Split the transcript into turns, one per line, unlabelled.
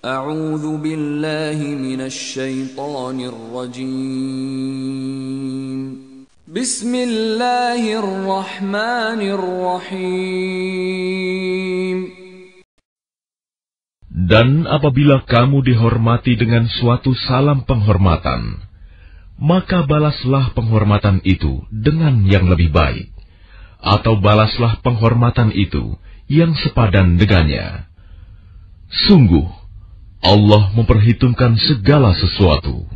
أعوذ بالله من الشيطان الرجيم بسم الله الرحمن
الرحيم
Dan apabila kamu dihormati dengan suatu salam penghormatan, maka balaslah penghormatan itu dengan yang lebih baik, atau balaslah penghormatan itu yang sepadan dengannya. Sungguh, Allah memperhitungkan segala sesuatu.